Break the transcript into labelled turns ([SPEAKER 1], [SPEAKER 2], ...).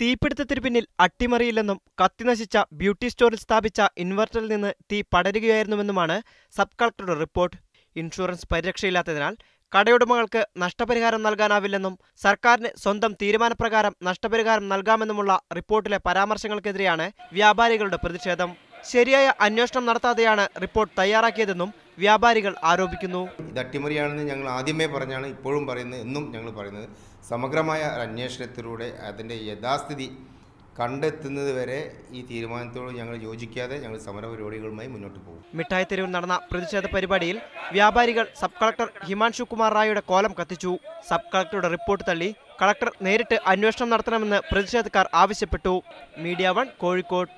[SPEAKER 1] തീപിടുത്തത്തിന് പിന്നിൽ അട്ടിമറിയില്ലെന്നും കത്തിനശിച്ച ബ്യൂട്ടി സ്റ്റോറിൽ സ്ഥാപിച്ച ഇൻവെർട്ടറിൽ നിന്ന് തീ പടരുകയായിരുന്നുവെന്നുമാണ് സബ് കളക്ടറുടെ റിപ്പോർട്ട് ഇൻഷുറൻസ് പരിരക്ഷയില്ലാത്തതിനാൽ കടയുടമകൾക്ക് നഷ്ടപരിഹാരം നൽകാനാവില്ലെന്നും സർക്കാരിന് സ്വന്തം തീരുമാനപ്രകാരം നഷ്ടപരിഹാരം നൽകാമെന്നുമുള്ള റിപ്പോർട്ടിലെ പരാമർശങ്ങൾക്കെതിരെയാണ് വ്യാപാരികളുടെ പ്രതിഷേധം ശരിയായ അന്വേഷണം നടത്താതെയാണ് റിപ്പോർട്ട് തയ്യാറാക്കിയതെന്നും വ്യാപാരികൾ
[SPEAKER 2] ആരോപിക്കുന്നു ഇത് അട്ടിമറിയാണെന്ന് ഞങ്ങൾ ആദ്യമേ പറഞ്ഞാണ് ഇപ്പോഴും പറയുന്നത് എന്നും ഞങ്ങൾ പറയുന്നത് സമഗ്രമായ അന്വേഷണത്തിലൂടെ അതിൻ്റെ യഥാസ്ഥിതി കണ്ടെത്തുന്നത് വരെ ഈ തീരുമാനത്തോട് ഞങ്ങൾ യോജിക്കാതെ ഞങ്ങൾ സമരപരിപാടികളുമായി മുന്നോട്ട് പോകും
[SPEAKER 1] മിഠായി തെരുവിൽ നടന്ന പ്രതിഷേധ പരിപാടിയിൽ വ്യാപാരികൾ സബ് കളക്ടർ ഹിമാൻഷു കുമാർ റായിയുടെ കോലം കത്തിച്ചു സബ് കളക്ടറുടെ റിപ്പോർട്ട് തള്ളി കളക്ടർ നേരിട്ട് അന്വേഷണം നടത്തണമെന്ന് പ്രതിഷേധക്കാർ ആവശ്യപ്പെട്ടു മീഡിയ വൺ കോഴിക്കോട്